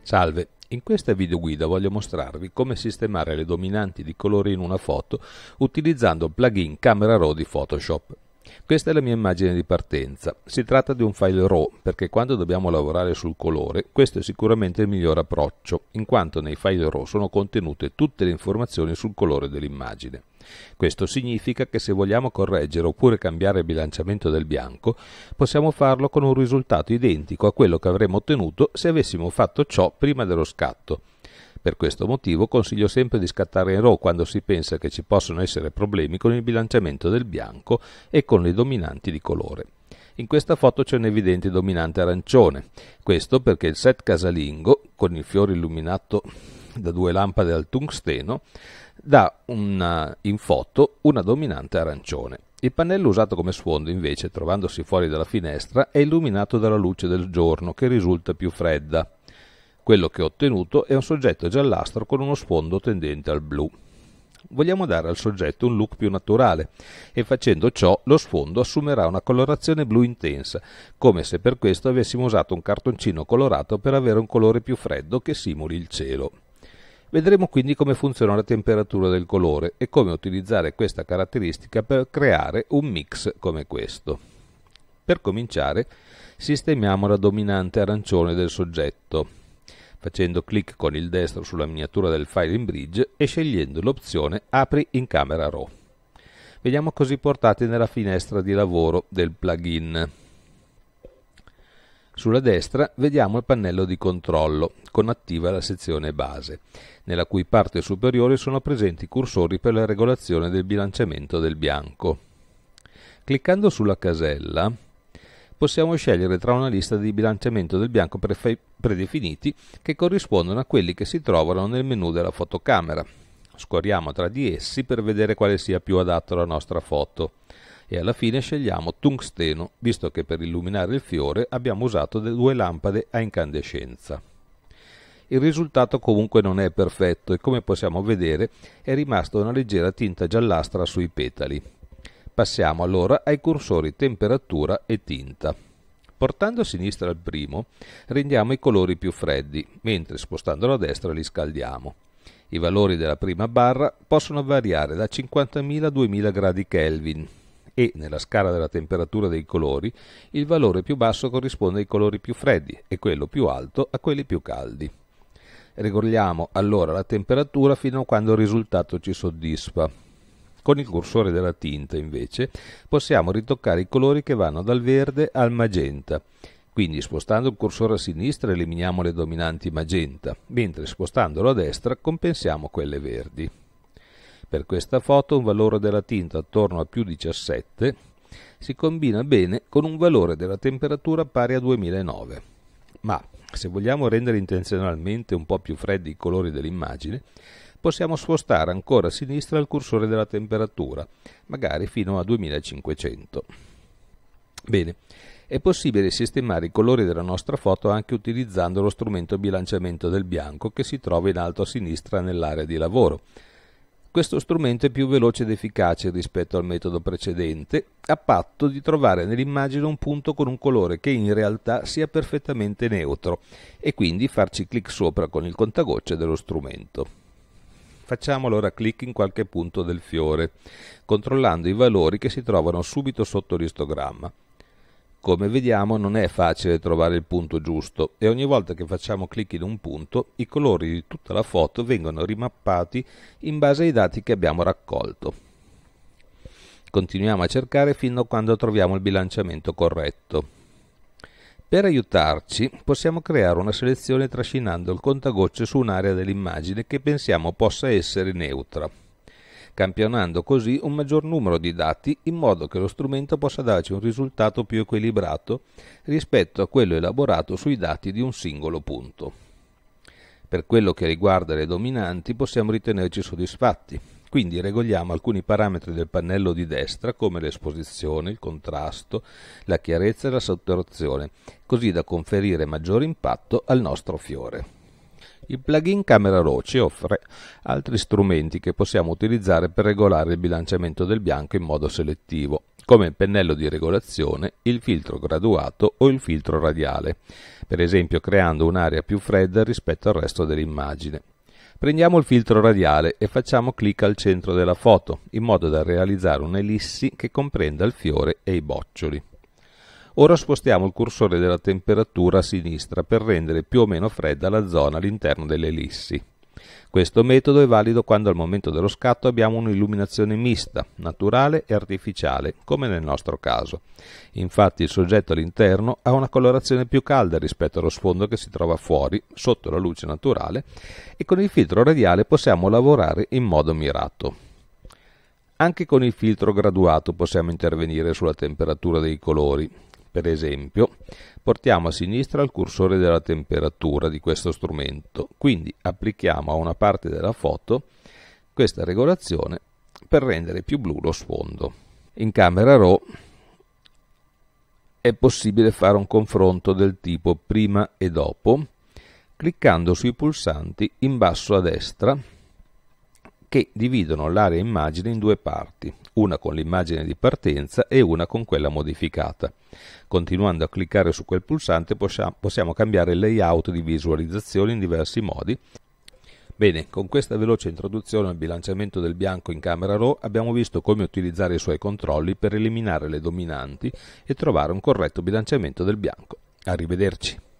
Salve, in questa videoguida voglio mostrarvi come sistemare le dominanti di colore in una foto utilizzando il plugin Camera Raw di Photoshop. Questa è la mia immagine di partenza. Si tratta di un file RAW perché quando dobbiamo lavorare sul colore questo è sicuramente il miglior approccio, in quanto nei file RAW sono contenute tutte le informazioni sul colore dell'immagine. Questo significa che se vogliamo correggere oppure cambiare il bilanciamento del bianco, possiamo farlo con un risultato identico a quello che avremmo ottenuto se avessimo fatto ciò prima dello scatto. Per questo motivo consiglio sempre di scattare in RAW quando si pensa che ci possono essere problemi con il bilanciamento del bianco e con le dominanti di colore. In questa foto c'è un evidente dominante arancione. Questo perché il set casalingo, con il fiore illuminato da due lampade al tungsteno, dà una, in foto una dominante arancione. Il pannello usato come sfondo, invece, trovandosi fuori dalla finestra, è illuminato dalla luce del giorno, che risulta più fredda. Quello che ho ottenuto è un soggetto giallastro con uno sfondo tendente al blu. Vogliamo dare al soggetto un look più naturale e facendo ciò lo sfondo assumerà una colorazione blu intensa, come se per questo avessimo usato un cartoncino colorato per avere un colore più freddo che simuli il cielo. Vedremo quindi come funziona la temperatura del colore e come utilizzare questa caratteristica per creare un mix come questo. Per cominciare, sistemiamo la dominante arancione del soggetto. Facendo clic con il destro sulla miniatura del file in bridge e scegliendo l'opzione Apri in camera RAW. Veniamo così portati nella finestra di lavoro del plugin. Sulla destra vediamo il pannello di controllo, con attiva la sezione base, nella cui parte superiore sono presenti i cursori per la regolazione del bilanciamento del bianco. Cliccando sulla casella possiamo scegliere tra una lista di bilanciamento del bianco predefiniti che corrispondono a quelli che si trovano nel menu della fotocamera. Scorriamo tra di essi per vedere quale sia più adatto alla nostra foto e alla fine scegliamo tungsteno, visto che per illuminare il fiore abbiamo usato due lampade a incandescenza. Il risultato comunque non è perfetto e come possiamo vedere è rimasta una leggera tinta giallastra sui petali. Passiamo allora ai cursori temperatura e tinta. Portando a sinistra il primo, rendiamo i colori più freddi, mentre spostandolo a destra li scaldiamo. I valori della prima barra possono variare da 50.000 a 2.000 gradi Kelvin e, nella scala della temperatura dei colori, il valore più basso corrisponde ai colori più freddi e quello più alto a quelli più caldi. Regoliamo allora la temperatura fino a quando il risultato ci soddisfa, con il cursore della tinta, invece, possiamo ritoccare i colori che vanno dal verde al magenta. Quindi spostando il cursore a sinistra eliminiamo le dominanti magenta, mentre spostandolo a destra compensiamo quelle verdi. Per questa foto un valore della tinta attorno a più 17 si combina bene con un valore della temperatura pari a 2009. Ma se vogliamo rendere intenzionalmente un po' più freddi i colori dell'immagine, possiamo spostare ancora a sinistra il cursore della temperatura, magari fino a 2500. Bene, è possibile sistemare i colori della nostra foto anche utilizzando lo strumento bilanciamento del bianco che si trova in alto a sinistra nell'area di lavoro. Questo strumento è più veloce ed efficace rispetto al metodo precedente, a patto di trovare nell'immagine un punto con un colore che in realtà sia perfettamente neutro e quindi farci clic sopra con il contagocce dello strumento. Facciamo allora clic in qualche punto del fiore, controllando i valori che si trovano subito sotto l'istogramma. Come vediamo non è facile trovare il punto giusto e ogni volta che facciamo clic in un punto i colori di tutta la foto vengono rimappati in base ai dati che abbiamo raccolto. Continuiamo a cercare fino a quando troviamo il bilanciamento corretto. Per aiutarci possiamo creare una selezione trascinando il contagocce su un'area dell'immagine che pensiamo possa essere neutra, campionando così un maggior numero di dati in modo che lo strumento possa darci un risultato più equilibrato rispetto a quello elaborato sui dati di un singolo punto. Per quello che riguarda le dominanti possiamo ritenerci soddisfatti, quindi regoliamo alcuni parametri del pannello di destra come l'esposizione, il contrasto, la chiarezza e la saturazione, così da conferire maggior impatto al nostro fiore. Il plugin Camera Raw ci offre altri strumenti che possiamo utilizzare per regolare il bilanciamento del bianco in modo selettivo, come il pennello di regolazione, il filtro graduato o il filtro radiale, per esempio creando un'area più fredda rispetto al resto dell'immagine. Prendiamo il filtro radiale e facciamo clic al centro della foto, in modo da realizzare un'ellissi che comprenda il fiore e i boccioli. Ora spostiamo il cursore della temperatura a sinistra per rendere più o meno fredda la zona all'interno dell'ellissi. Questo metodo è valido quando al momento dello scatto abbiamo un'illuminazione mista, naturale e artificiale, come nel nostro caso. Infatti il soggetto all'interno ha una colorazione più calda rispetto allo sfondo che si trova fuori, sotto la luce naturale, e con il filtro radiale possiamo lavorare in modo mirato. Anche con il filtro graduato possiamo intervenire sulla temperatura dei colori. Per esempio, portiamo a sinistra il cursore della temperatura di questo strumento, quindi applichiamo a una parte della foto questa regolazione per rendere più blu lo sfondo. In camera RAW è possibile fare un confronto del tipo prima e dopo cliccando sui pulsanti in basso a destra che dividono l'area immagine in due parti, una con l'immagine di partenza e una con quella modificata. Continuando a cliccare su quel pulsante possiamo cambiare il layout di visualizzazione in diversi modi Bene, con questa veloce introduzione al bilanciamento del bianco in camera RAW abbiamo visto come utilizzare i suoi controlli per eliminare le dominanti e trovare un corretto bilanciamento del bianco. Arrivederci.